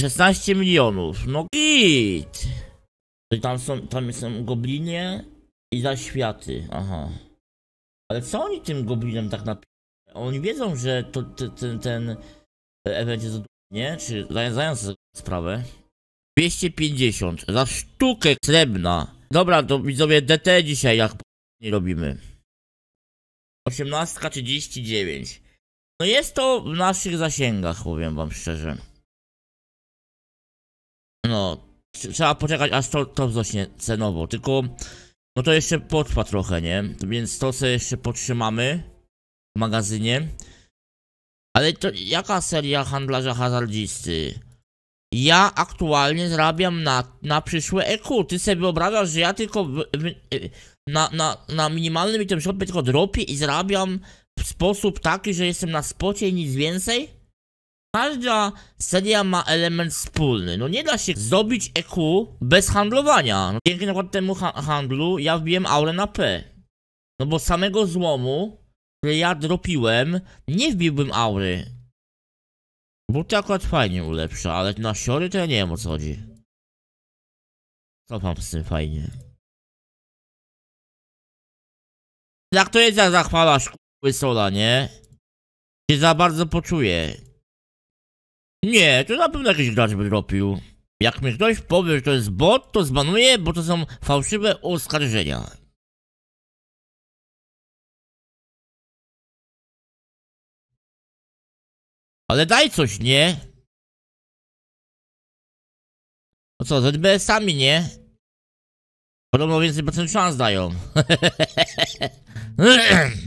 16 milionów, no git! Tam są, tam są goblinie i zaświaty, aha. Ale co oni tym goblinem tak naprawdę? Oni wiedzą, że to, ten, ten, ten event jest nie? Czy zająć sobie sprawę? 250 za sztukę srebrna. Dobra, to widzowie DT dzisiaj jak nie robimy. 18,39. No jest to w naszych zasięgach, powiem wam szczerze. No, trzeba poczekać aż to, to wzrośnie cenowo, tylko no to jeszcze potrwa trochę, nie? Więc to sobie jeszcze podtrzymamy w magazynie. Ale to jaka seria handlarza hazardzisty? Ja aktualnie zarabiam na, na przyszłe eku Ty sobie wyobrażasz, że ja tylko w, w, na, na, na minimalnym item shopie tylko dropię i zarabiam w sposób taki, że jestem na spocie i nic więcej? każda seria ma element wspólny. No nie da się zrobić EQ bez handlowania. No, dzięki na przykład temu ha handlu ja wbiłem aurę na P. No bo samego złomu, który ja dropiłem, nie wbiłbym aury. Bo to akurat fajnie ulepsza, ale na siory to ja nie wiem o co chodzi. Co z tym fajnie. Jak to jest jak zachwalasz k***y sola, nie? Się za bardzo poczuje. Nie, to na pewno jakiś gracz by dropił. Jak mi ktoś powie, że to jest bot, to zbanuję, bo to są fałszywe oskarżenia. Ale daj coś, nie? O no co, ZB sami, nie? Podobno więcej procent szans dają.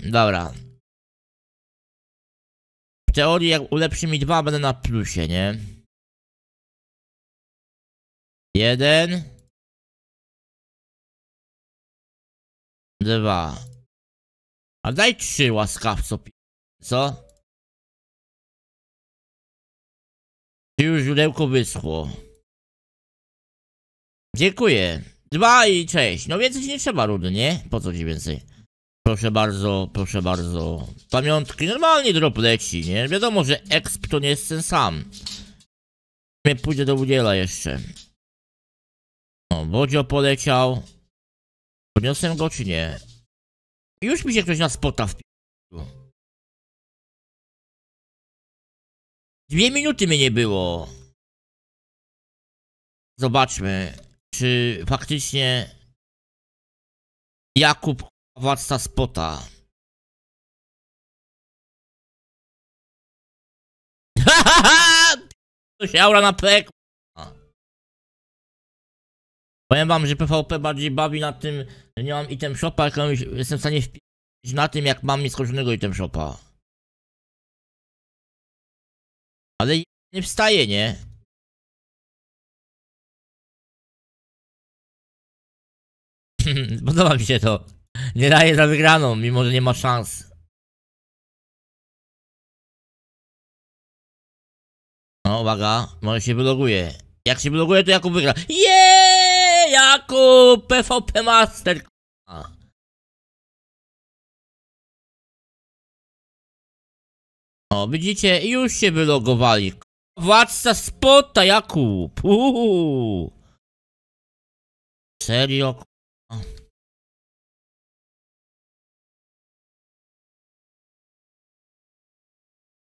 Dobra teorii jak ulepszy mi dwa, będę na plusie, nie? Jeden. Dwa. A daj trzy łaskawco, co? Czy już źródełko wyschło? Dziękuję. Dwa i cześć. No więcej nie trzeba, Rudy, nie? Po co ci więcej? Proszę bardzo, proszę bardzo. Pamiątki, normalnie drop leci, nie? Wiadomo, że exp to nie jest ten sam. Nie pójdę do udziela jeszcze. No, Wodzio poleciał. Podniosłem go czy nie? Już mi się ktoś na spota wpił. Dwie minuty mnie nie było. Zobaczmy, czy faktycznie Jakub Władca spota. To się aura na pek. Powiem wam, że PvP bardziej bawi na tym, że nie mam item shopa, tylko jestem w stanie wpisać na tym, jak mam nieskończonego item shopa. Ale nie wstaje, nie? Podoba mi się to. Nie daje za wygraną, mimo że nie ma szans. No uwaga, może się wyloguje. Jak się wyloguje, to Jakub wygra. Jeee! Jakub! PvP Master! K***a. O, widzicie, już się wylogowali. Władca spota, Jakub! Uuu. Serio? K***a.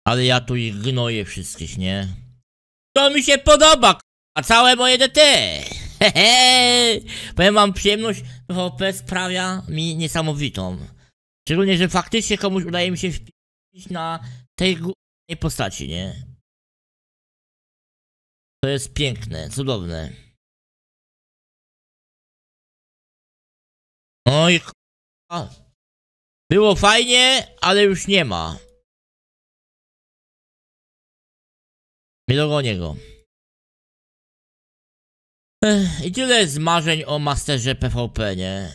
Ale ja tu ich gnoję wszystkich, nie? To mi się podoba, a całe moje DT! Hehe! Bo ja mam przyjemność, PvP sprawia mi niesamowitą. Szczególnie, że faktycznie komuś udaje mi się wpisać na tej głównej postaci, nie? To jest piękne, cudowne. Oj, Było fajnie, ale już nie ma. Nie dogonię I tyle z marzeń o masterze PvP, nie?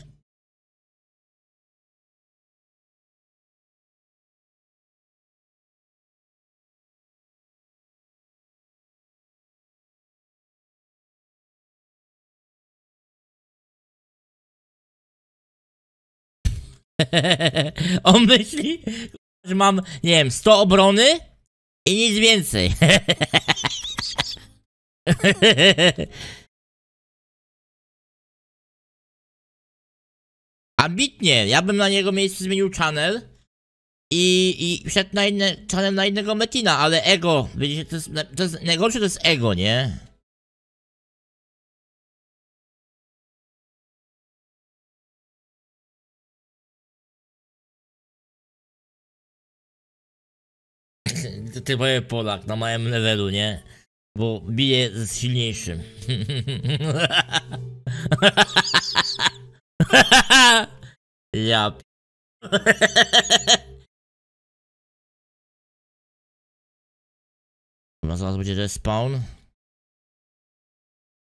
On myśli, że mam, nie wiem, 100 obrony, i nic więcej. Ambitnie, ja bym na jego miejscu zmienił channel i, i wszedł na inne, channel na innego Metina, ale ego, widzicie, to jest, to jest, najgorsze to jest ego, nie? typowy Polak na małym levelu, nie? Bo bije z silniejszym. ja p... Dobra, zaraz będzie respawn.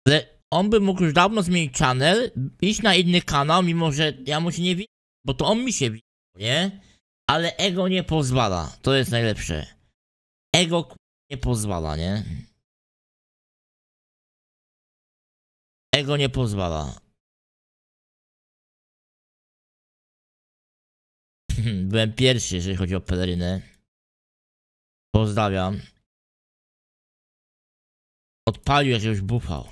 Ale on by mógł już dawno zmienić channel, iść na inny kanał, mimo że ja mu się nie widzę, bo to on mi się widzi, nie? Ale ego nie pozwala, to jest najlepsze ego nie pozwala, nie? Ego nie pozwala. Hmm, byłem pierwszy, jeżeli chodzi o pelerynę. Pozdrawiam. Odpalił już bufał.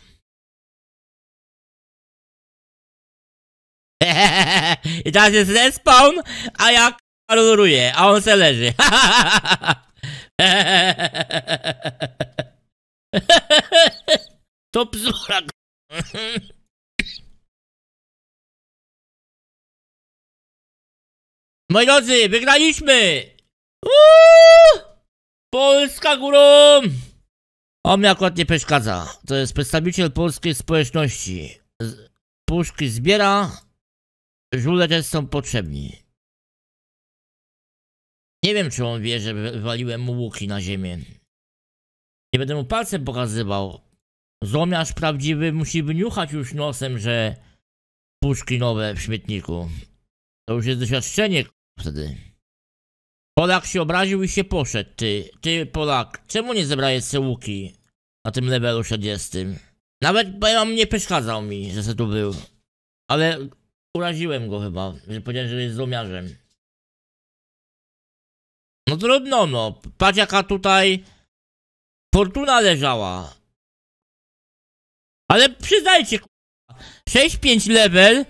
I teraz jest respawn, a ja ruruję, a on se leży. To bzdura. Moi drodzy, wygraliśmy! Uuu! Polska górą! On mi akurat nie przeszkadza. To jest przedstawiciel polskiej społeczności. Puszki zbiera. Żule też są potrzebni. Nie wiem, czy on wie, że waliłem mu łuki na ziemię. Nie będę mu palcem pokazywał. Zomiarz prawdziwy musi wyniuchać już nosem, że puszki nowe w śmietniku. To już jest doświadczenie wtedy. Polak się obraził i się poszedł, ty. Ty, Polak, czemu nie zebrałeś se łuki na tym levelu 40? Nawet Bajram nie przeszkadzał mi, że se tu był. Ale uraziłem go chyba, że powiedziałem, że jest zomiarzem. No trudno, no. Patrz jaka tutaj fortuna leżała. Ale przyznajcie, 6-5 level,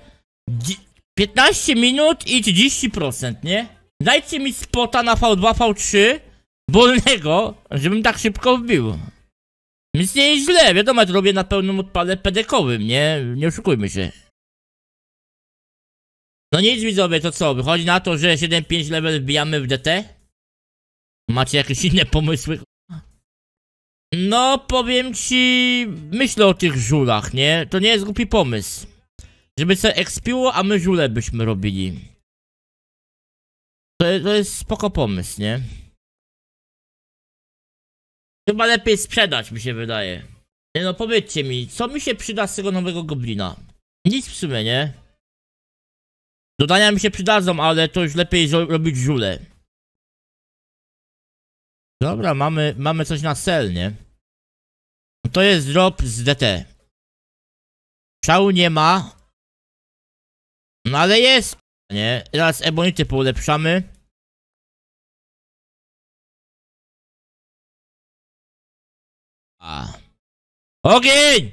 15 minut i 30%, nie? Dajcie mi spota na V2, V3 wolnego, żebym tak szybko wbił. Więc nie jest źle, wiadomo, to robię na pełnym odpale pedekowym, nie? Nie oszukujmy się. No nic widzowie, to co? Wychodzi na to, że 7-5 level wbijamy w DT? Macie jakieś inne pomysły? No, powiem ci, myślę o tych żulach, nie? To nie jest głupi pomysł. Żeby coś ekspiło, a my żule byśmy robili. To, to jest spoko pomysł, nie? Chyba lepiej sprzedać, mi się wydaje. Nie no, powiedzcie mi, co mi się przyda z tego nowego goblina? Nic w sumie, nie? Dodania mi się przydadzą, ale to już lepiej robić żule. Dobra, mamy, mamy coś na cel, nie? To jest drop z DT. Szału nie ma. No ale jest, nie? teraz ebonity poulepszamy. A. Ogień!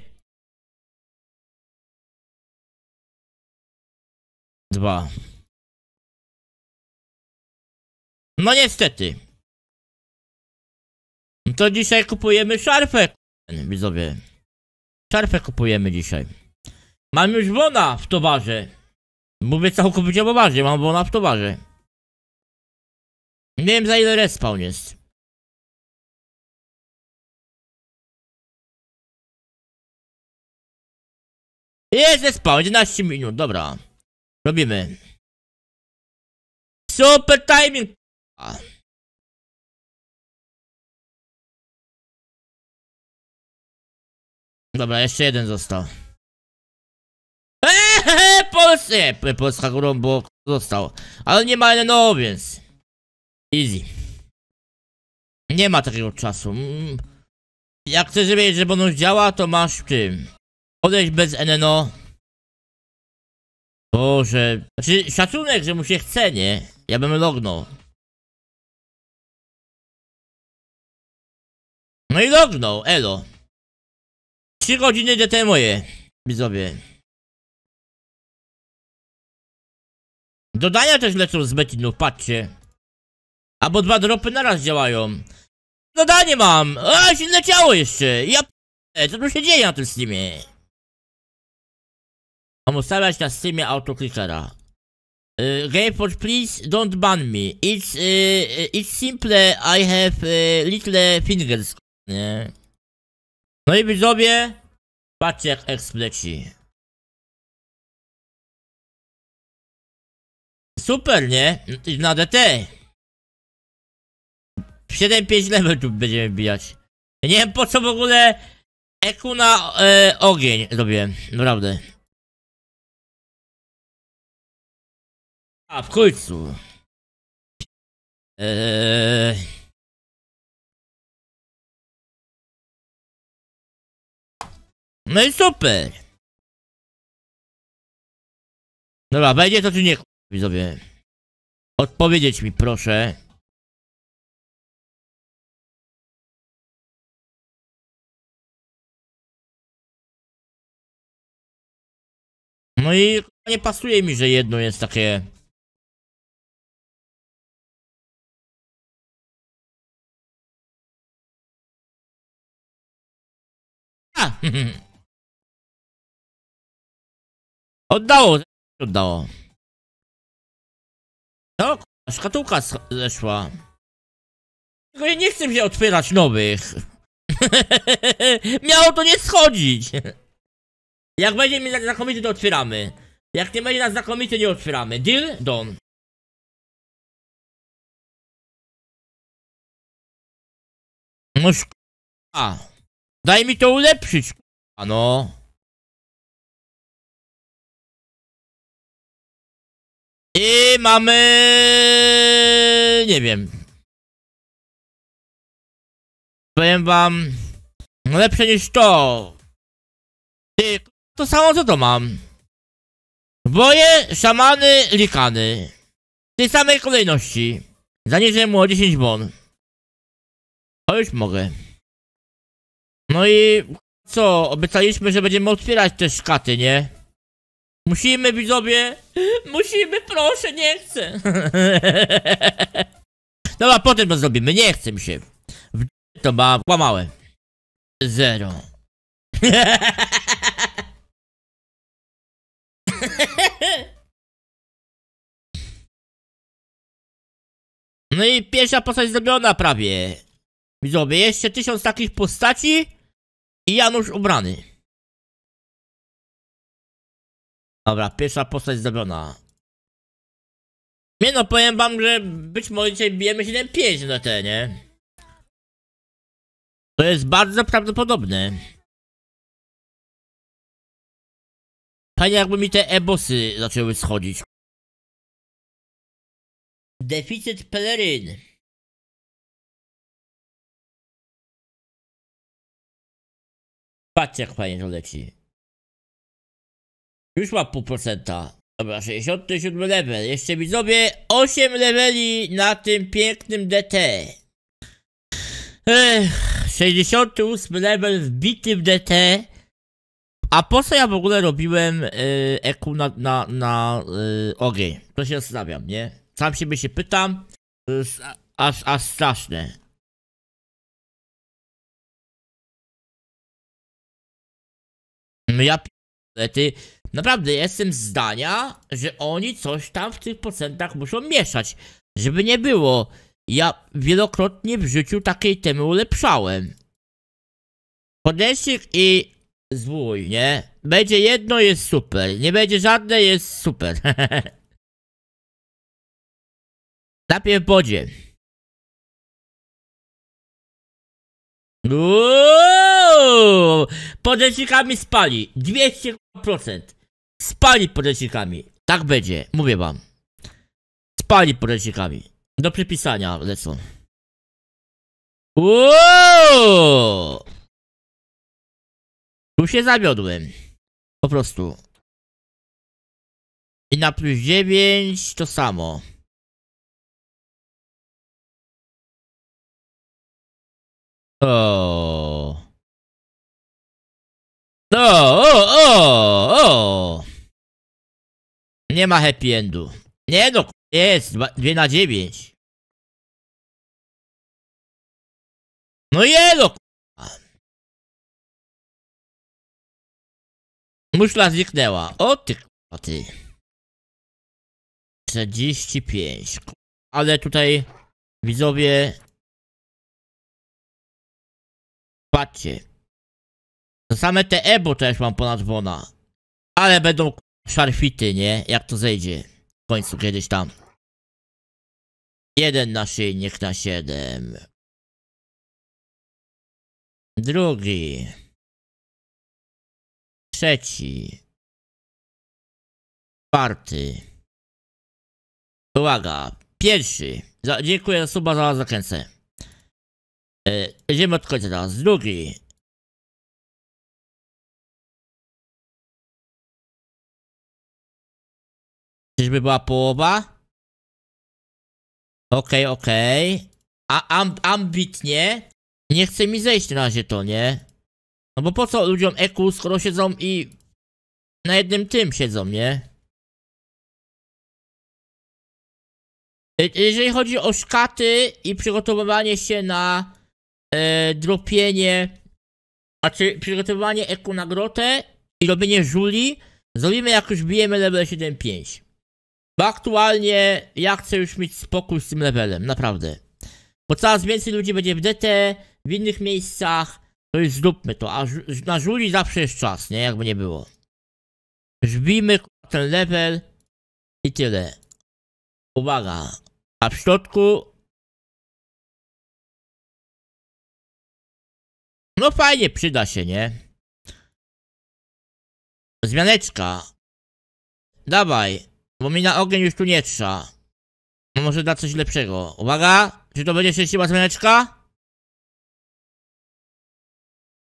Dwa. No niestety to dzisiaj kupujemy szarfę. Widzowie. Szarfę kupujemy dzisiaj. Mam już wona w towarze. Mówię całkowicie poważnie, mam wona w towarze. Nie wiem za ile respawn jest. Jest respawn, 11 minut, dobra. Robimy. Super timing! Dobra, jeszcze jeden został. Eee, Polsce! Polska górą bo został. Ale nie ma NNO, więc... Easy. Nie ma takiego czasu. Mm. Jak chcesz wiedzieć, że bonus działa, to masz w tym. Odejść bez NNO. Boże. Znaczy, szacunek, że mu się chce, nie? Ja bym lognął. No i lognął, elo. 3 godziny detemuję, widzowie. Dodania też lecą z betinów, no patrzcie. Albo dwa dropy naraz działają. Dodanie mam! A, się leciało jeszcze! Ja p... co tu się dzieje na tym streamie? Mam ustawiać na streamie autoklikera. Uh, y, Gameforge, please don't ban me. It's, uh, it's simple, I have uh, little fingers. Nie? No i widzowie, Patrzcie jak ekspleci. Super, nie? No na DT. 7-5 level tu będziemy bijać. nie wiem po co w ogóle Eku na e, ogień robię, naprawdę. A, w końcu. Eee... No i super. Dobra, będzie to czy nie, widzowie? Odpowiedzieć mi proszę. No i nie pasuje mi, że jedno jest takie... A! Oddało, oddało. No, szkatułka zeszła. Tylko ja nie chcę się otwierać nowych. Miało to nie schodzić. Jak będzie mi tak znakomity, to otwieramy. Jak nie będzie nas tak znakomity, nie otwieramy. Deal? Don. No, A. Daj mi to ulepszyć, k***a, no. I mamy... Nie wiem. Powiem wam... Lepsze niż to. Ty, to samo co to mam. Boje, szamany, likany. W tej samej kolejności. Zaniżę mu o 10 bon. To już mogę. No i co, obiecaliśmy, że będziemy otwierać te szkaty, nie? Musimy, widzowie! Musimy, proszę, nie chcę! Dobra, potem to zrobimy, nie chcę mi się. To ma, łamałem. Zero. No i pierwsza postać zrobiona prawie. Widzowie, jeszcze tysiąc takich postaci i Janusz ubrany. Dobra, pierwsza postać zrobiona. Nie no, powiem wam, że być może dzisiaj bijemy 7-5 na te, nie? To jest bardzo prawdopodobne. Panie, jakby mi te ebosy zaczęły schodzić. Deficyt peleryn. Patrzcie jak fajnie to leci. Już ma pół procenta. Dobra, 67 level. Jeszcze widzowie 8 leveli na tym pięknym DT. Ech, 68 level wbity w DT. A po co ja w ogóle robiłem yy, eku na, na, na yy, ogień? To się zastanawiam, nie? Sam siebie się pytam. To jest aż, aż straszne. No ja p... ty... Naprawdę jestem zdania, że oni coś tam w tych procentach muszą mieszać. Żeby nie było. Ja wielokrotnie w życiu takiej temy ulepszałem. Podręcznik i zwój, nie? Będzie jedno, jest super. Nie będzie żadne, jest super. Najpierw wodzie. Uuu! Podręcznikami spali 200%. Spali podręcznikami. Tak będzie, mówię wam. Spali podręcznikami. Do przypisania lecą. Tu się zawiodłem. Po prostu. I na plus 9 to samo. O. No, o, o, o. Nie ma happy endu. Nie no, jest, 2 na 9. No jelo, no, kurwa. Muszla zniknęła. O ty, kurwa, ty. 45. Ale tutaj widzowie... Patrzcie. To same te ebo też mam ponad wona. Ale będą szarfity, nie? Jak to zejdzie. W końcu kiedyś tam. 1 naszyjnik na siedem. Drugi. Trzeci. Czwarty. Uwaga. Pierwszy. Za, dziękuję suba za zakręcę. E, od końca teraz. Drugi. Czyżby była połowa? Okej, okay, okej. Okay. A amb ambitnie? Nie chce mi zejść na razie to, nie? No bo po co ludziom EQ, skoro siedzą i na jednym tym siedzą, nie? E, jeżeli chodzi o szkaty i przygotowywanie się na e, dropienie, czy znaczy przygotowywanie eku na grotę i robienie żuli, zrobimy jak już bijemy level 7.5. Bo aktualnie ja chcę już mieć spokój z tym levelem, naprawdę. Bo coraz więcej ludzi będzie w DT, w innych miejscach. To już zróbmy to, a na żuli zawsze jest czas, nie? Jakby nie było. Żbimy ten level i tyle. Uwaga. A w środku... No fajnie, przyda się, nie? Zmianeczka. Dawaj. Bo mi na ogień już tu nie trza. No może da coś lepszego. Uwaga! Czy to będzie szczęśliwa zmianeczka?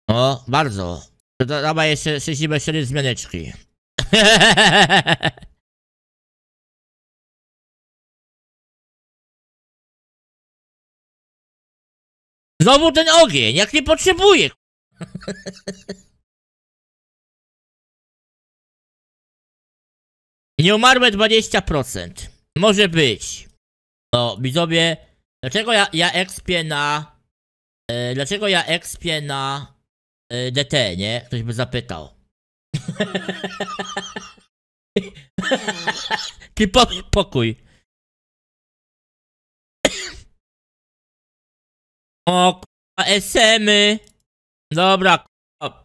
O, bardzo. To dawa jeszcze szczęśliwe cztery zmianeczki. Znowu ten ogień, jak nie potrzebuję. Nie umarłem 20%. Może być. No, widzowie, dlaczego ja, ja expię na... E, dlaczego ja expię na... E, DT, nie? Ktoś by zapytał. Ty pokój. pokój. O k***a, SM-y. Dobra k***a.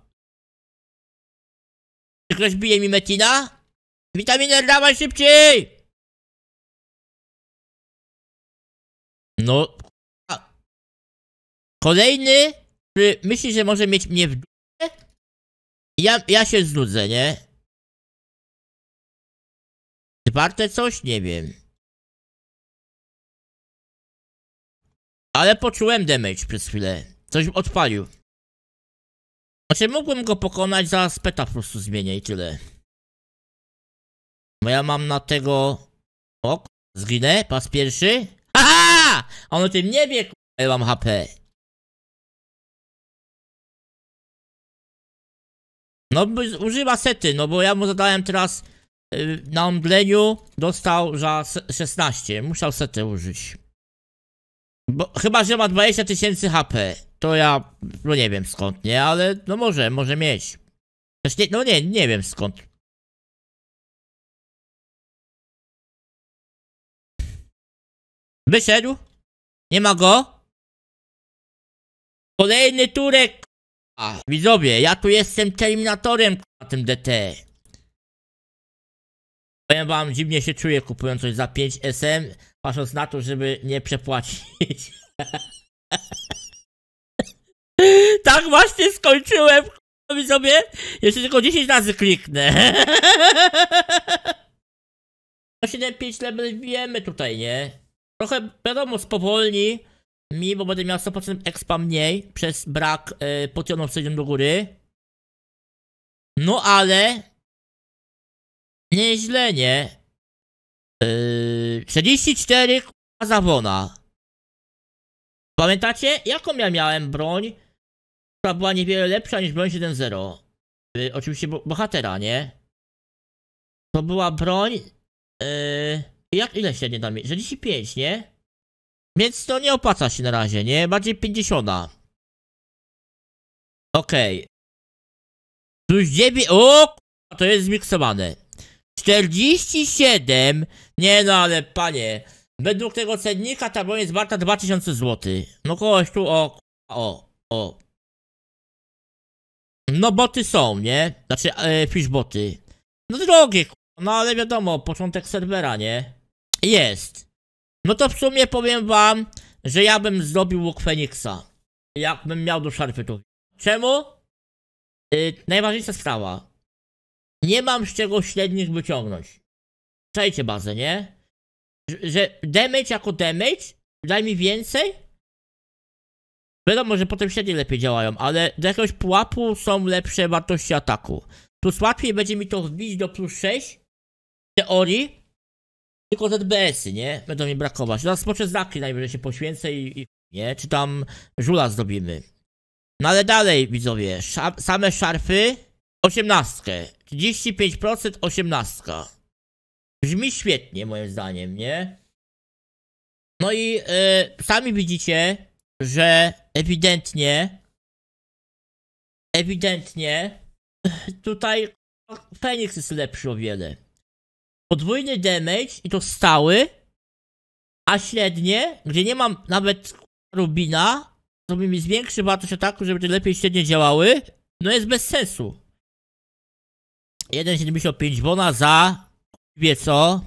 Czy ktoś bije mi Metina? Witaminer, dawaj szybciej! No. A. Kolejny, który myśli, że może mieć mnie w dupie? Ja, ja się znudzę, nie? Warte coś? Nie wiem. Ale poczułem damage przez chwilę. Coś odpalił. Znaczy mógłbym go pokonać, za peta po prostu zmienię i tyle. Bo ja mam na tego... Ok, zginę, pas pierwszy. Haha! On o tym nie wie, ja mam HP. No, używa sety, no bo ja mu zadałem teraz yy, na omdleniu, dostał za 16, musiał setę użyć. Bo, chyba, że ma 20 tysięcy HP, to ja, no nie wiem skąd, nie, ale no może, może mieć. Też nie, no nie, nie wiem skąd. Wyszedł. Nie ma go. Kolejny turek. A, widzowie, ja tu jestem terminatorem na tym DT. Powiem wam, dziwnie się czuję kupując coś za 5 SM, patrząc na to, żeby nie przepłacić. tak właśnie skończyłem, widzowie. Jeszcze tylko 10 razy kliknę. 7-5 level wbijemy tutaj, nie? Trochę wiadomo, spowolni mi, bo będę miał 100% expa mniej przez brak yy, potionów przejdziemy do góry. No ale... Nieźle, nie? Yy, 44 zawona. Pamiętacie? Jaką ja miałem broń? która była niewiele lepsza niż broń 7.0. Yy, oczywiście bohatera, nie? To była broń... Yy... Jak ile średnio tam jest? 45, nie? Więc to nie opłaca się na razie, nie? Bardziej 50. Okej. Okay. Plus 9... O! To jest zmiksowane. 47... Nie no, ale panie... Według tego cennika ta broń jest warta 2000 zł. No kogoś tu o... O... O... No boty są, nie? Znaczy, e, fishboty. No drogie, no ale wiadomo, początek serwera, nie? Jest. No to w sumie powiem wam, że ja bym zrobił łuk Feniksa. Jakbym miał do szarfy to. Czemu? Yy, najważniejsza sprawa. Nie mam z czego średnich wyciągnąć. Czajcie bazę, nie? Że, że damage jako damage daj mi więcej? Wiadomo, że potem średnie lepiej działają, ale do jakiegoś pułapu są lepsze wartości ataku. Plus łatwiej będzie mi to wbić do plus 6 w teorii, tylko ZBS-y, nie? Będą mi brakować. Rozpoczę znaki najwyżej się poświęcę i, i, nie? Czy tam żula zdobimy. No ale dalej, widzowie, Szar same szarfy, osiemnastkę, 35% osiemnastka. Brzmi świetnie, moim zdaniem, nie? No i e, sami widzicie, że ewidentnie, ewidentnie, tutaj Feniks jest lepszy o wiele podwójny damage i to stały, a średnie, gdzie nie mam nawet rubina, to by mi zwiększy wartość ataku, żeby te lepiej średnie działały, no jest bez sensu. 1,75 bona za, wie co?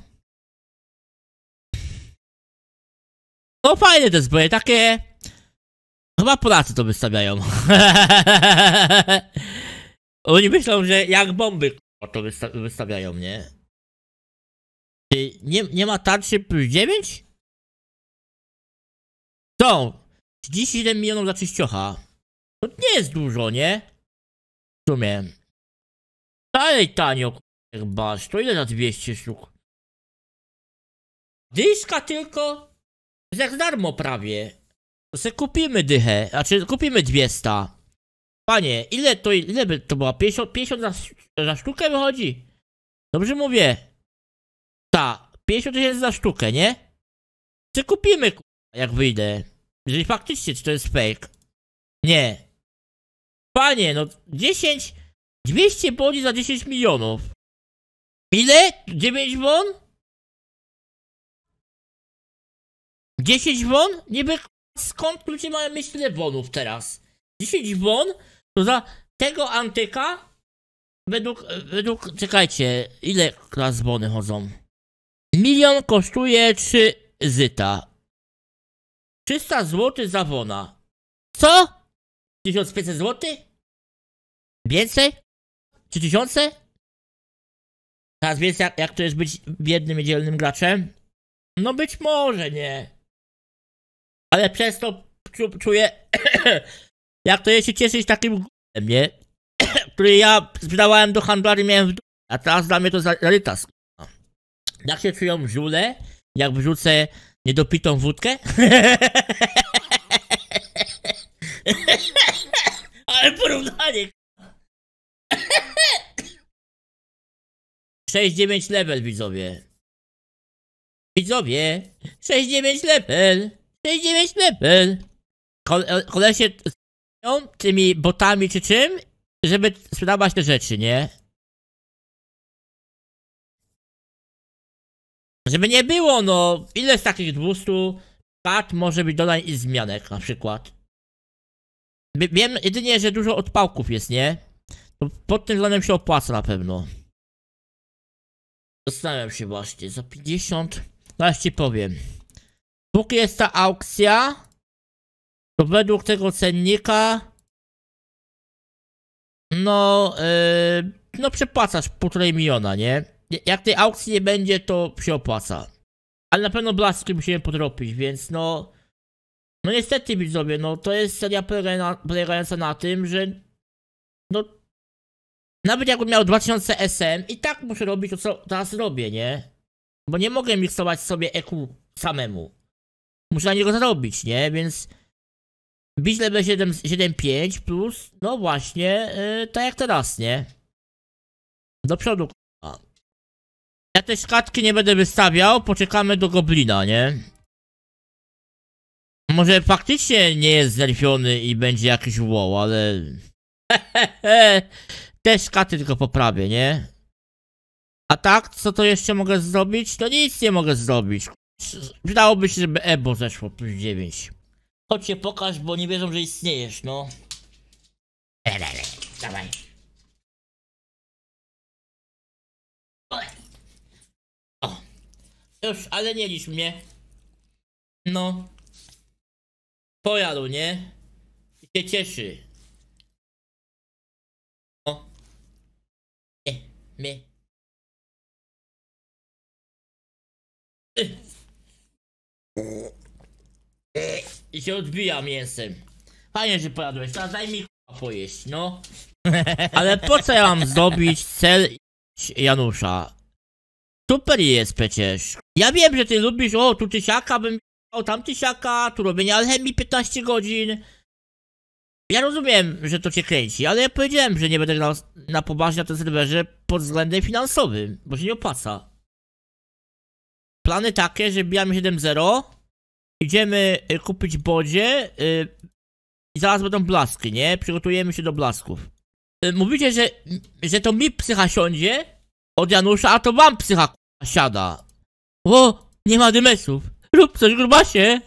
No fajne te zbroje, takie... Chyba Polacy to wystawiają. Oni myślą, że jak bomby to wystawiają, nie? Ty, nie, nie ma tarczy plus 9? Są. 37 milionów za czyściocha. To nie jest dużo, nie? W sumie. Dalej tanio, chyba. To ile za 200 sztuk? Dyszka tylko. To jest Jak darmo prawie. To se kupimy dychę. Znaczy, kupimy 200. Panie, ile to, ile by to była? 50, 50 za, za sztukę wychodzi? Dobrze mówię ta, 50 tysięcy za sztukę, nie? Czy kupimy, kurwa, jak wyjdę? Jeżeli faktycznie, czy to jest fake? Nie. Panie, no 10... 200 boli za 10 milionów. Ile? 9 won? 10 won? Niby skąd ludzie mają mieć tyle wonów teraz? 10 won? To za tego antyka? Według, według, czekajcie, ile klas wony chodzą? Milion kosztuje 3 zyta. 300 zł za wona. Co? 1500 zł? Więcej? 3000? Teraz wiesz jak, jak to jest być biednym i dzielnym graczem? No być może nie. Ale przez to czuję, jak to jest się cieszyć takim g***em, nie? Który ja sprzedawałem do handlarzy miałem w d... a teraz dla mnie to zarytas. Jak się czują żule, jak wrzucę niedopitą wódkę? Ale porównanie! 6-9 level widzowie. Widzowie! 6-9 level! 6-9 level! Kole kolesie tymi botami czy czym, żeby sprzedawać te rzeczy, nie? Żeby nie było, no, ile z takich 200 kart może być dodań i zmianek na przykład. Wiem jedynie, że dużo odpałków jest, nie? To pod tym względem się opłaca na pewno. Zastanawiam się właśnie, za 50... Zaraz no, ci powiem. Póki jest ta aukcja, to według tego cennika... No, yy, no przepłacasz półtorej miliona, nie? jak tej aukcji nie będzie, to się opłaca. Ale na pewno blaski musimy podropić, więc no... No niestety widzowie, no to jest seria polegająca na tym, że... No... Nawet jakbym miał 2000 SM, i tak muszę robić to, co teraz robię, nie? Bo nie mogę miksować sobie EQ samemu. Muszę na niego zarobić, nie? Więc... Bić level 7.5 plus, no właśnie, yy, tak jak teraz, nie? Do przodu, ja tej szkatki nie będę wystawiał, poczekamy do goblina, nie? Może faktycznie nie jest zerwiony i będzie jakiś wow, ale... Te szkaty tylko poprawię, nie? A tak, co to jeszcze mogę zrobić? To nic nie mogę zrobić. Przydałoby się, żeby Ebo zeszło plus 9. Chodź się pokaż, bo nie wierzą, że istniejesz, no. Dawaj. Już, ale nie licz mnie. No. Pojadł, nie? I się cieszy. O. No. Nie, nie. I się odbija mięsem. Fajnie, że pojadłeś. Teraz daj mi pojeść, no. Ale po co ja mam zdobić cel Janusza? Super jest przecież. Ja wiem, że ty lubisz, o, tu tysiaka bym o, tam tysiaka, tu robienie alchemii 15 godzin. Ja rozumiem, że to cię kręci, ale ja powiedziałem, że nie będę grał na poważnie na tym serwerze pod względem finansowym, bo się nie opłaca. Plany takie, że bijamy 7-0, idziemy y, kupić bodzie y, i zaraz będą blaski, nie? Przygotujemy się do blasków. Y, mówicie, że, że to mi psycha siądzie od Janusza, a to wam psycha Siada. O, nie ma dymesów. Rób coś, grubasie.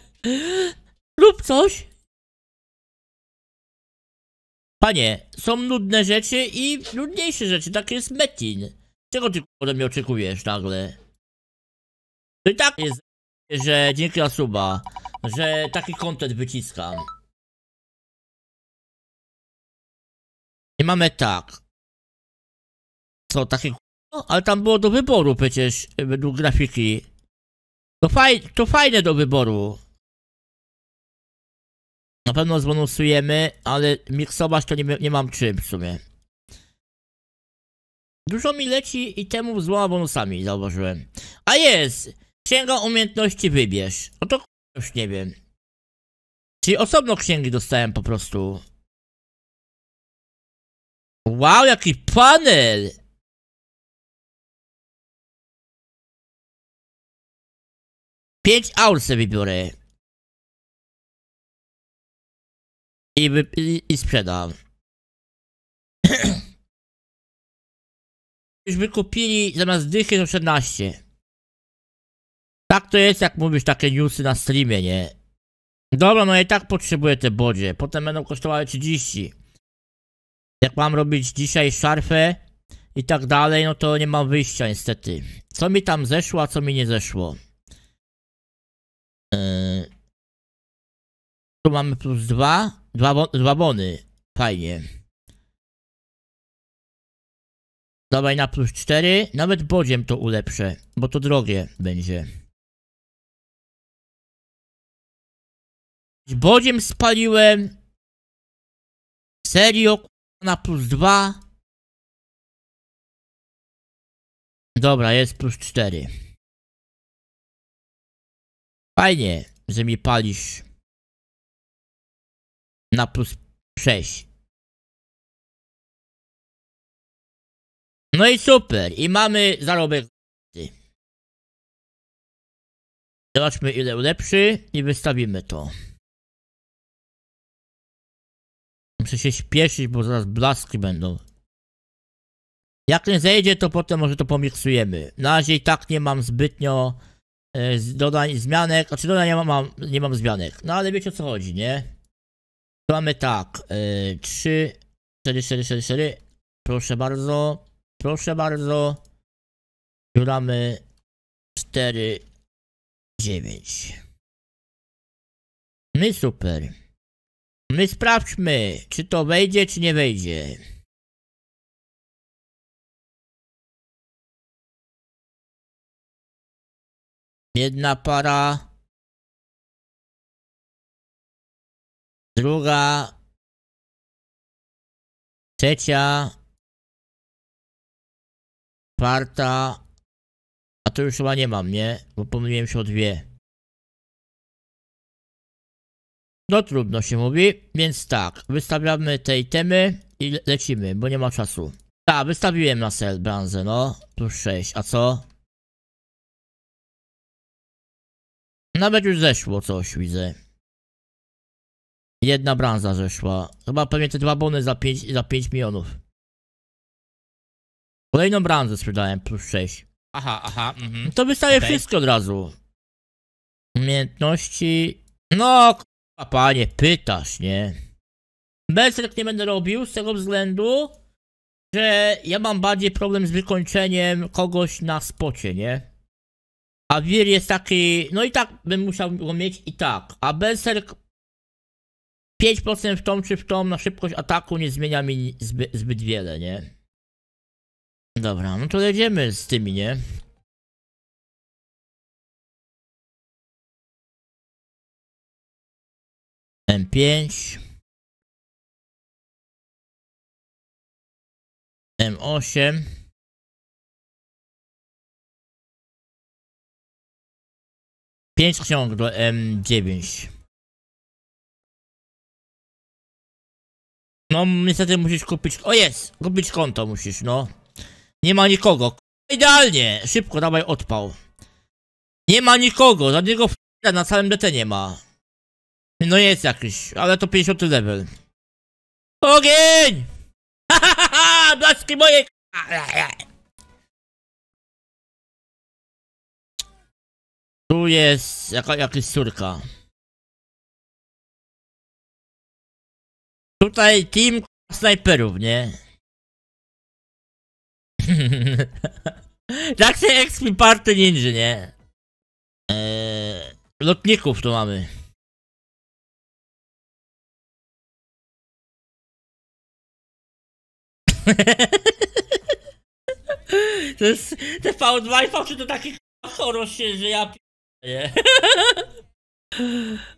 Rób coś. Panie, są nudne rzeczy i nudniejsze rzeczy, tak jest Metin. Czego ty ode mnie oczekujesz nagle? To i tak jest, że dzięki suba, że taki kontent wyciskam. I mamy tak. Co, takie no, ale tam było do wyboru przecież, e, według grafiki. To, faj to fajne do wyboru. Na pewno zbonusujemy, ale miksować to nie, nie mam czym w sumie. Dużo mi leci i temu z bonusami, zauważyłem. A jest! Księga umiejętności wybierz. No to już nie wiem. Czyli osobno księgi dostałem po prostu. Wow, jaki panel! Pięć aut sobie biorę. I, i, i sprzedam. Już by kupili zamiast dychy to 14. Tak to jest, jak mówisz takie newsy na streamie, nie? Dobra, no i tak potrzebuję te bodzie. Potem będą kosztowały 30. Jak mam robić dzisiaj szarfę i tak dalej, no to nie mam wyjścia niestety. Co mi tam zeszło, a co mi nie zeszło. Tu mamy plus dwa, dwa, dwa bony. Fajnie. Dawaj na plus cztery. Nawet bodziem to ulepszę, bo to drogie będzie. Z bodziem spaliłem. Serio, na plus dwa. Dobra, jest plus cztery. Fajnie, że mi palisz na plus 6. No i super. I mamy zarobek. Zobaczmy ile ulepszy i wystawimy to. Muszę się śpieszyć, bo zaraz blaski będą. Jak ten zejdzie, to potem może to pomiksujemy. Na razie i tak nie mam zbytnio e, dodań, zmianek. Znaczy dodań nie mam, nie mam zmianek. No ale wiecie o co chodzi, nie? mamy tak, yy, 3, 4, 4, 4, 4, proszę bardzo, proszę bardzo, mamy 4, 9. My super. My sprawdźmy, czy to wejdzie, czy nie wejdzie. Jedna para. druga, trzecia, czwarta, a tu już chyba nie mam, nie? Bo pomyliłem się o dwie. No trudno się mówi, więc tak, wystawiamy te temy i le lecimy, bo nie ma czasu. Tak, wystawiłem na sel branzę, no, plus 6, a co? Nawet już zeszło coś, widzę. Jedna branża, zeszła Chyba pewnie te dwa bony za 5, za milionów. Kolejną branżę sprzedałem, plus 6. Aha, aha, mhm. To wystaje okay. wszystko od razu. Umiejętności... No, a panie, pytasz, nie? Berserk nie będę robił z tego względu, że ja mam bardziej problem z wykończeniem kogoś na spocie, nie? A wir jest taki, no i tak bym musiał go mieć i tak. A Berserk 5% w tą czy w tą na szybkość ataku nie zmienia mi zbyt, zbyt wiele, nie? Dobra, no to jedziemy z tymi, nie? M5 M8 5 ksiąg do M9 No, niestety musisz kupić... O jest! Kupić konto musisz, no. Nie ma nikogo. Idealnie! Szybko, dawaj odpał. Nie ma nikogo, żadnego f***a na całym DT nie ma. No jest jakiś, ale to 50 level. Ogień! Hahaha! Blaski moje Tu jest jaka, jakaś córka. Tutaj team snajperów, nie? tak się expi party ninja, nie? Eee, lotników tu mamy. to jest TV2 i V3 to taki horror się, że ja nie?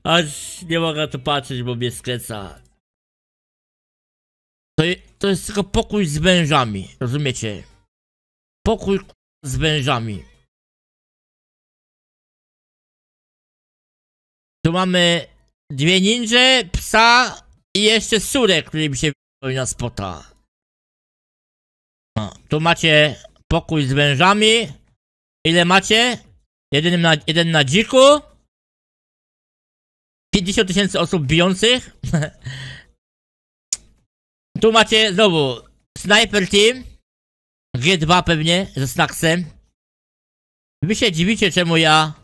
Aż nie mogę tu patrzeć, bo mnie skręca. To, je, to jest tylko pokój z wężami, rozumiecie? Pokój z wężami. Tu mamy dwie ninże, psa i jeszcze surę, który mi się powinna spota. No, tu macie pokój z wężami. Ile macie? Jeden na, jeden na dziku. 50 tysięcy osób bijących. Tu macie znowu Sniper Team G2 pewnie ze Snacksem Wy się dziwicie czemu ja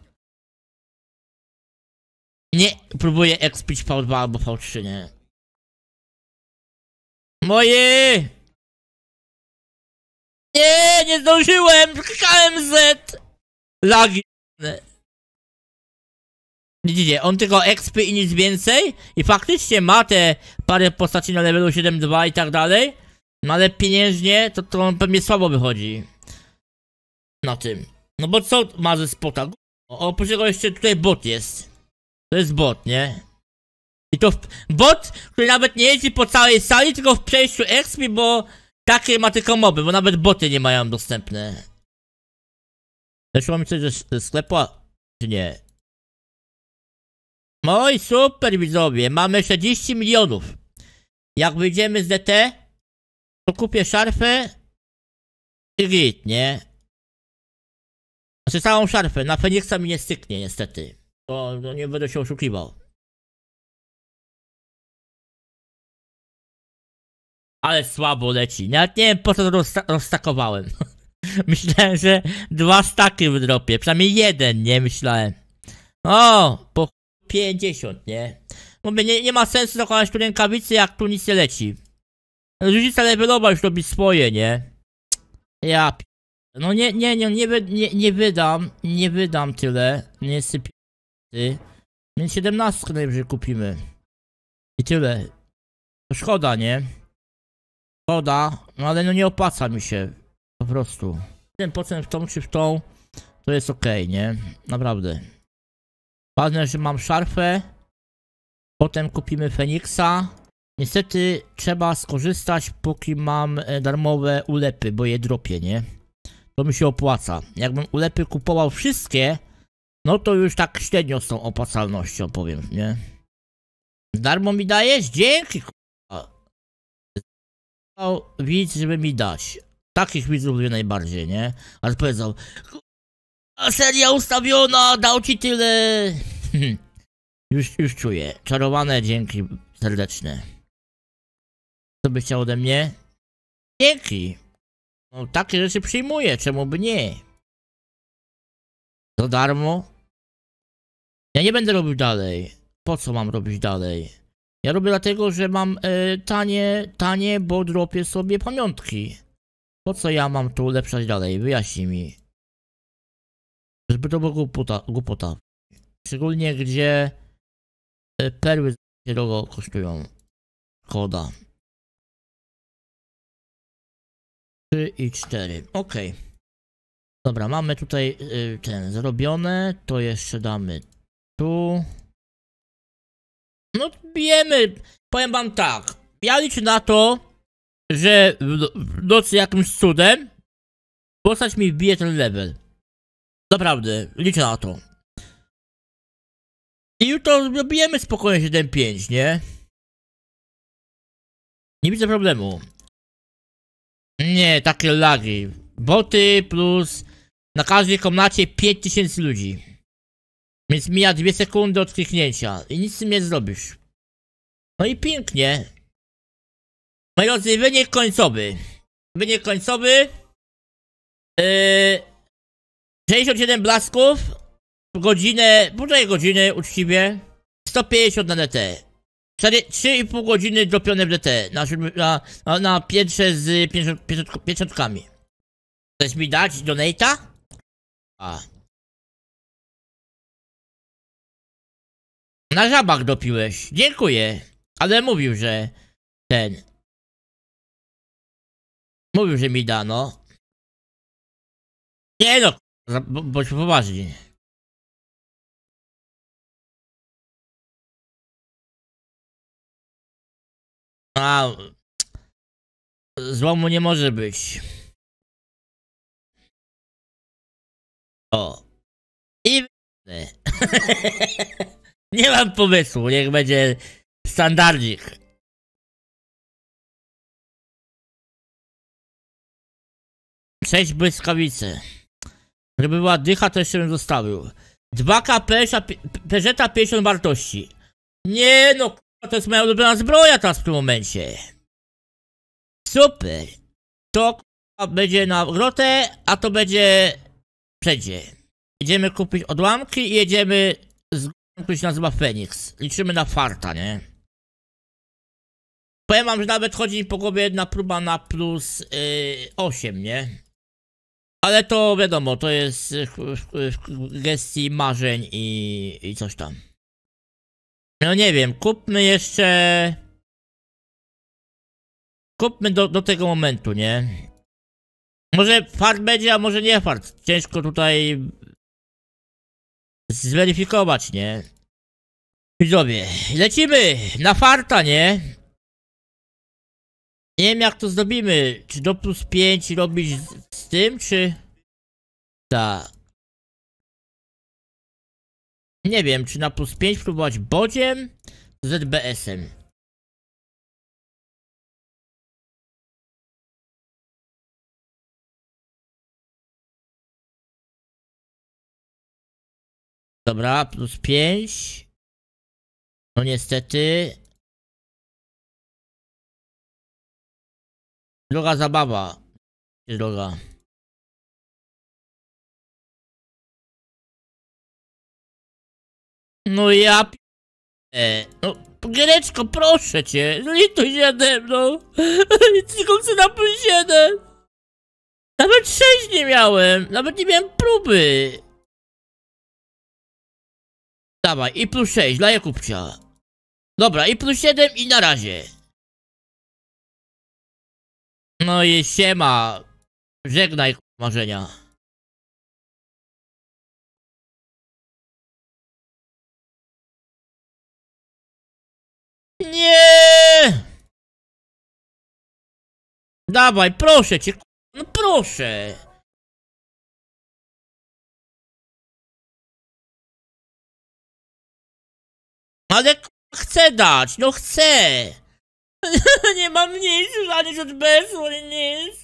Nie próbuję expić V2 albo V3 nie Moje Nie nie zdążyłem Z Lagi Widzicie, on tylko expy i nic więcej i faktycznie ma te parę postaci na levelu 7.2 i tak dalej, no ale pieniężnie to, to on pewnie słabo wychodzi na tym. No bo co ma ze spota? Oprócz tego jeszcze tutaj bot jest. To jest bot, nie? I to w... bot, który nawet nie jeździ po całej sali, tylko w przejściu XP, bo takie ma tylko moby, bo nawet boty nie mają dostępne. Zresztą mi coś ze sklepu, czy nie? Moi super widzowie, mamy 60 milionów. Jak wyjdziemy z DT, to kupię szarfę i git, nie? Znaczy całą szarfę, na Feniksa mi nie styknie niestety. To, no nie będę się oszukiwał. Ale słabo leci. Nawet nie wiem po co to rozsta rozstakowałem. myślałem, że dwa staki w dropie, Przynajmniej jeden, nie myślałem. O, po 50, nie? No mówię, nie, nie ma sensu zakładać tu rękawicy, jak tu nic nie leci. Różnica levelowa już robi swoje, nie? Ja... No nie, nie, nie, nie, wy, nie, nie wydam, nie wydam tyle, nie sypię. Więc 17 najwyżej kupimy. I tyle. To szkoda, nie? Szkoda, no ale no nie opłaca mi się. Po prostu. Ten procent w tą czy w tą, to jest ok, nie? Naprawdę. Ważne, że mam szarfę. Potem kupimy Feniksa. Niestety trzeba skorzystać, póki mam e, darmowe ulepy, bo je dropię, nie? To mi się opłaca. Jakbym ulepy kupował wszystkie, no to już tak średnio z tą opłacalnością, powiem, nie? Darmo mi dajesz? Dzięki, Widz, żeby mi dać. Takich widzów lubię najbardziej, nie? Ale powiedział, Seria ustawiona, dał ci tyle. już, już czuję. Czarowane, dzięki serdeczne. Co byś chciał ode mnie? Dzięki. No, takie rzeczy przyjmuję, czemu by nie? To darmo? Ja nie będę robił dalej. Po co mam robić dalej? Ja robię dlatego, że mam e, tanie, tanie, bo dropię sobie pamiątki. Po co ja mam tu ulepszać dalej? Wyjaśnij mi żeby to była głupota, głupota. Szczególnie gdzie e, perły się drogo kosztują. Koda. 3 i 4. Ok. Dobra, mamy tutaj e, ten zrobione. To jeszcze damy tu. No, bijemy. Powiem wam tak. Ja liczę na to, że w nocy jakimś cudem postać mi wbije ten level. Naprawdę, liczę na to. I jutro dobijemy spokojnie 7-5, nie? Nie widzę problemu. Nie, takie lagi. Boty plus na każdej komnacie 5000 ludzi. Więc mija 2 sekundy od kliknięcia i nic z tym nie zrobisz. No i pięknie. Moi drodzy, wynik końcowy. Wynik końcowy. Yy, 67 blasków, godzinę, półtorej godziny uczciwie, 150 na DT. 3,5 godziny dropione w DT na, na, na, na piętrze z pieczątkami. Chcesz mi dać donate'a? A. Na żabach dopiłeś. Dziękuję. Ale mówił, że ten. Mówił, że mi dano. Nie no, Bądź poważni. A... Złomu nie może być. O. I... nie mam pomysłu, niech będzie standardzik. Cześć błyskawicy. Żeby była dycha, to jeszcze bym zostawił. 2K Peugeota 50 wartości. Nie no, to jest moja ulubiona zbroja teraz w tym momencie. Super. To będzie na grotę, a to będzie... Przejdzie. Jedziemy kupić odłamki i jedziemy z który się nazywa Feniks. Liczymy na farta, nie? Powiem wam, że nawet chodzi mi po głowie jedna próba na plus yy, 8, nie? Ale to wiadomo, to jest e, w gestii marzeń i, i coś tam. No nie wiem, kupmy jeszcze... Kupmy do, do tego momentu, nie? Może fart będzie, a może nie fart. Ciężko tutaj... Zweryfikować, nie? Widzowie, lecimy na farta, nie? Nie wiem jak to zrobimy. Czy do plus 5 robić z, z tym, czy... Tak. Nie wiem, czy na plus 5 próbować bodziem, ZBS-em. Dobra, plus 5. No niestety, Droga zabawa. Droga. No ja E, no, Giereczko, proszę cię, zlituj się nade mną. Tylko chcę plus jeden. Nawet sześć nie miałem, nawet nie miałem próby. Dawaj, i plus sześć dla Jakubcia. Dobra, i plus 7 i na razie. No i siema. Żegnaj marzenia. Nie! Dawaj, proszę cię, no proszę! Ale chcę dać, no chcę! nie mam nic, żadnych od besło, nic.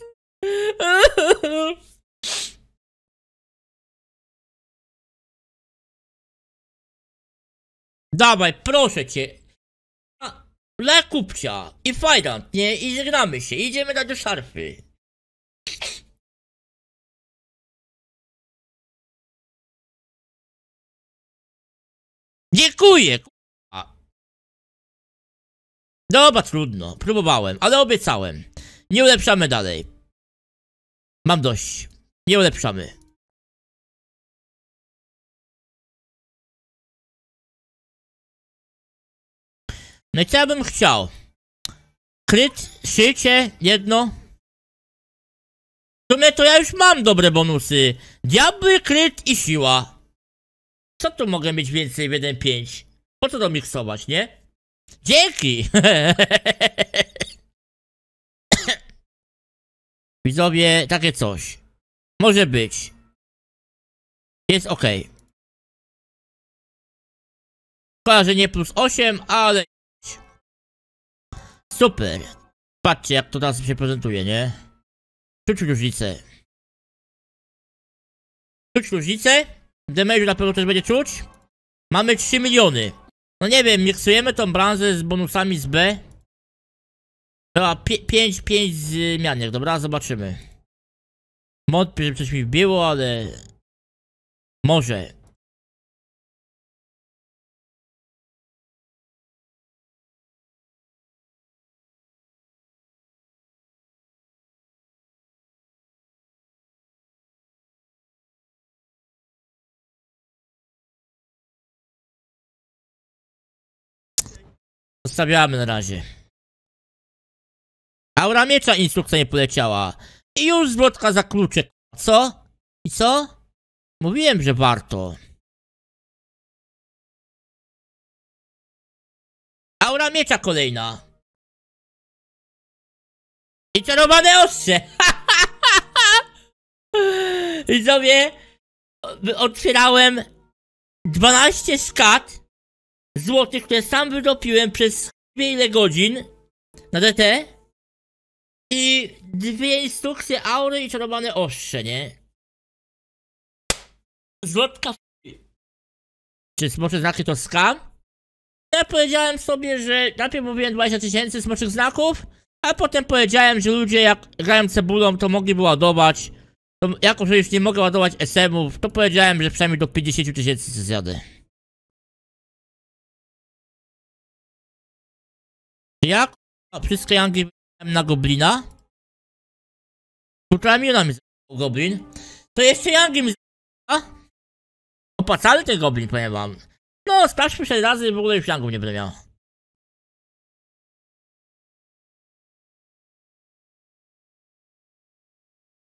Dawaj, proszę cię. Dla kupcia i fajdant, nie? I zgramy się, idziemy na do szarfy. Dziękuję! Dobra, trudno. Próbowałem, ale obiecałem. Nie ulepszamy dalej. Mam dość. Nie ulepszamy. No i co ja bym chciał? Kryt, szycie, jedno. W sumie to ja już mam dobre bonusy. Diabły, kryt i siła. Co tu mogę mieć więcej w 1.5? Po co to miksować, nie? Dzięki! Widzowie, takie coś. Może być. Jest ok. Szkoda, że nie plus 8, ale... Super. Patrzcie, jak to teraz się prezentuje, nie? Czuć różnicę. Czuć różnicę? Damage'u na pewno też będzie czuć. Mamy 3 miliony. No nie wiem, miksujemy tą branżę z bonusami z B. Chyba 5, 5 zmianiek, dobra, zobaczymy. Mod, żeby coś mi wbiło, ale... Może. stawiamy na razie. Aura miecza instrukcja nie poleciała. I już złotka za kluczek. Co? I co? Mówiłem, że warto. Aura miecza kolejna. I czarowane ostrze. Widzowie, otwierałem 12 skat złotych, które sam wydopiłem przez wiele godzin na DT i dwie instrukcje aury i czarowane ostrze, nie? Złotka Czy smocze znaki to skam? Ja powiedziałem sobie, że najpierw mówiłem 20 tysięcy smoczych znaków, a potem powiedziałem, że ludzie jak grają cebulą to mogliby ładować. To jako, że już nie mogę ładować SM-ów, to powiedziałem, że przynajmniej do 50 tysięcy zjadę. Jak wszystkie rangi na goblina? Kuczamiona mi zajął goblin. To jeszcze rangi mi a? Opłacalny ten goblin, powiem wam. No, sprawdźmy 6 razy i w ogóle już nie będę miał.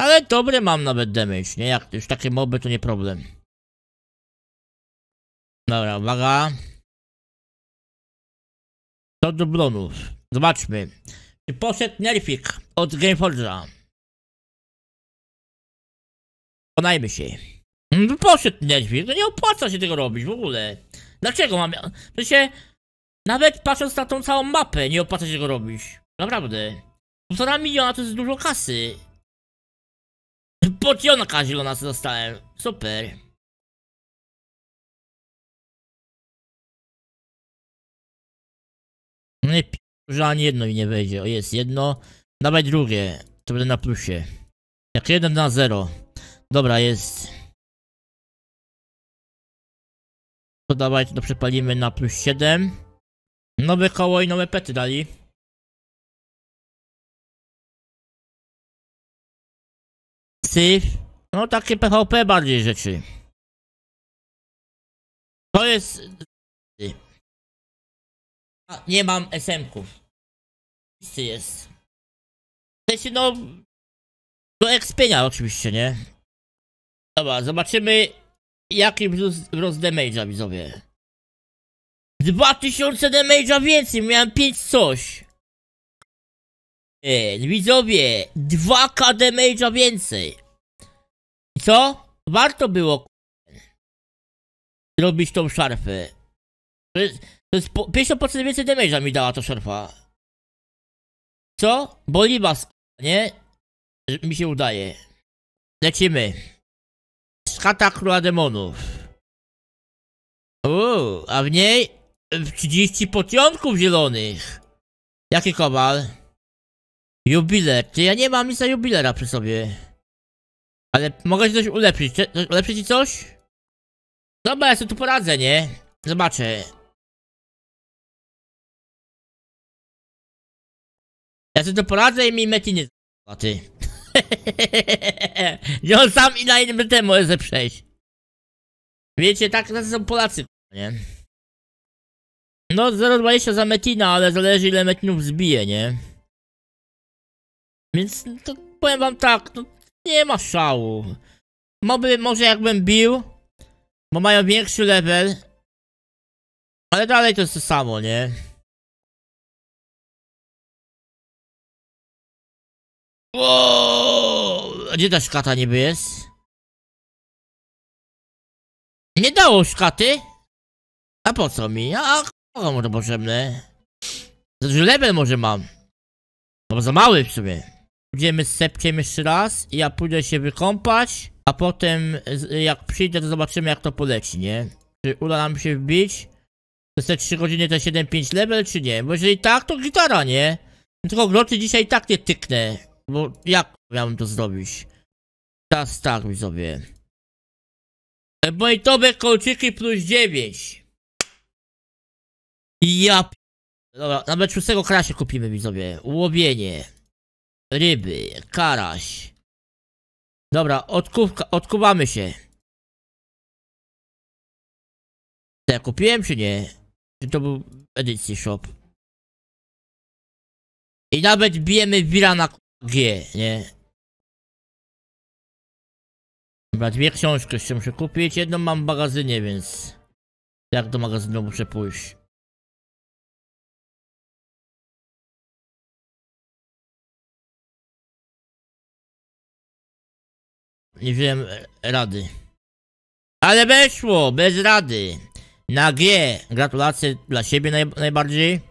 Ale dobre mam nawet damage, nie? Jak już takie moby to nie problem. Dobra, uwaga. To Dublonów. Zobaczmy. Czy poszedł nerfik od Gameforge'a? Konajmy się. Mm, poszedł nerfik. To no nie opłaca się tego robić w ogóle. Dlaczego mam... W nawet patrząc na tą całą mapę, nie opłaca się tego robić. Naprawdę. Półtora miliona to jest dużo kasy. Potionka zielona dostałem. Super. No że ani jedno mi nie wejdzie. O, jest jedno. Dawaj drugie. To będę na plusie. Jak jeden na zero. Dobra, jest. To dawaj, to przepalimy na plus 7. Nowe koło i nowe pety dali. Syf. No takie PHP bardziej rzeczy. To jest... A, nie mam SM-ków. Wszyscy jest. W sensie, no... Do expienia oczywiście, nie? Dobra, zobaczymy jaki wzrost damage'a widzowie. 2000 damage'a więcej, miałem 5 coś. E, widzowie, 2k damage'a więcej. I co? Warto było Zrobić tą szarfę. To jest po 50% więcej damage'a mi dała to szarpa. Co? Bolibas, nie? Mi się udaje. Lecimy. Skata Króla Demonów. Uuu, a w niej 30 potionków zielonych. Jaki kowal? Jubiler. Czy ja nie mam nic na jubilera przy sobie. Ale mogę coś ulepszyć. Ulepszyć ci coś? Dobra, ja sobie tu poradzę, nie? Zobaczę. Ja sobie to poradzę i mi meti nie z***a, I on sam i na innym temu może przejść. Wiecie, tak to są Polacy, nie? No, 0,20 za metina, ale zależy ile metinów zbije, nie? Więc no, to powiem wam tak, no, nie ma szału. Moby może jakbym bił, bo mają większy level, ale dalej to jest to samo, nie? Wow! gdzie ta skata niby jest? Nie dało skaty? A po co mi? A, kogo mu to potrzebne? Za duży level może mam. Bo za mały w sumie. Pójdziemy z sepciem jeszcze raz ja pójdę się wykąpać. A potem jak przyjdę to zobaczymy jak to poleci, nie? Czy uda nam się wbić? Przez te 3 godziny te 7-5 level czy nie? Bo jeżeli tak to gitara, nie? Tylko groty dzisiaj i tak nie tyknę. Bo no, jak miałem to zrobić? Teraz tak mi sobie. E, Bojtowe kolczyki plus 9. Ja p... Dobra, nawet szóstego krasie kupimy mi sobie. Łowienie. Ryby. Karaś. Dobra, odkówka, odkuwamy się. To ja kupiłem czy nie? Czy to był edycji shop? I nawet bijemy Wirana G, nie? Chyba dwie książki jeszcze muszę kupić. Jedną mam w magazynie, więc jak do magazynu muszę pójść. Nie wiem e, rady. Ale weszło, bez rady. Na G. Gratulacje dla siebie naj najbardziej.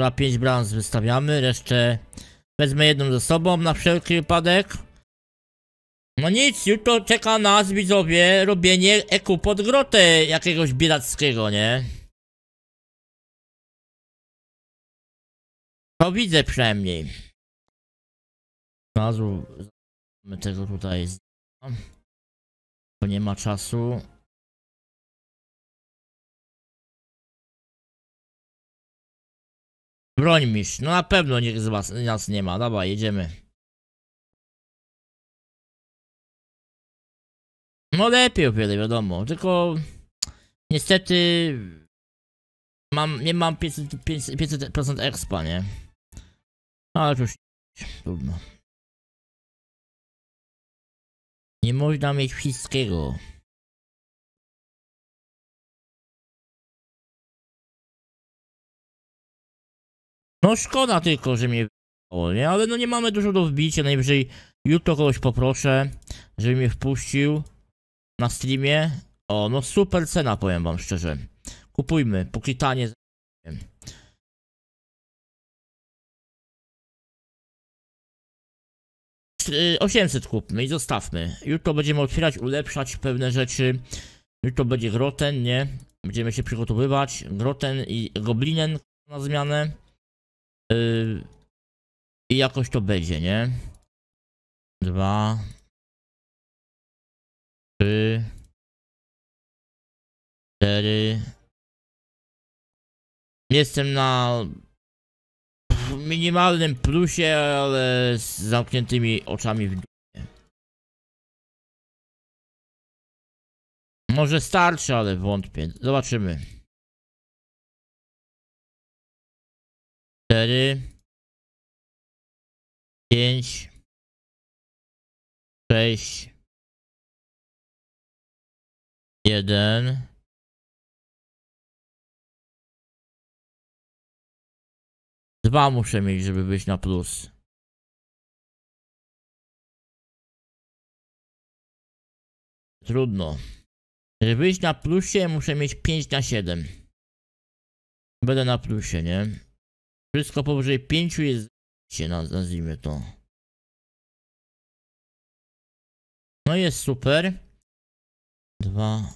Dobra, 5 bram wystawiamy, resztę wezmę jedną ze sobą na wszelki wypadek. No nic, jutro czeka nas, widzowie, robienie eku pod grotę jakiegoś biedackiego, nie? To widzę przynajmniej. Zrazu... tego tutaj... Bo nie ma czasu. Broń miś, No na pewno nikt z was, nas nie ma. Dobra, jedziemy. No lepiej o wiadomo. Tylko... Niestety... Mam, nie mam 500%, 500% expa, nie? Ale cóż, trudno. Nie można mieć wszystkiego. No szkoda tylko, że mnie wyjechało, nie? Ale no nie mamy dużo do wbicia, najwyżej jutro kogoś poproszę, żeby mnie wpuścił na streamie. O, no super cena, powiem wam szczerze. Kupujmy, póki tanie z... Yy, 800 kupmy i zostawmy. Jutro będziemy otwierać, ulepszać pewne rzeczy. Jutro będzie Groten, nie? Będziemy się przygotowywać. Groten i Goblinen na zmianę. Yy, I jakoś to będzie, nie? Dwa. Trzy. Cztery. Jestem na minimalnym plusie, ale z zamkniętymi oczami w dupie. Może starczy, ale wątpię. Zobaczymy. 4, 5, 6, 1, 2 muszę mieć, żeby być na plus. Trudno. Żeby być na plusie, muszę mieć 5 na 7. Będę na plusie, nie? Wszystko powyżej 5 jest się nazwijmy to. No jest super. 2,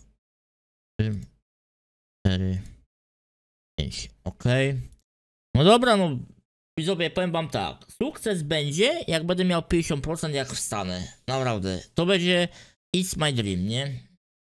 3, 4, 5. Ok. No dobra, no widzowie, powiem wam tak. Sukces będzie, jak będę miał 50%, jak wstanę. Naprawdę. To będzie it's my dream, nie?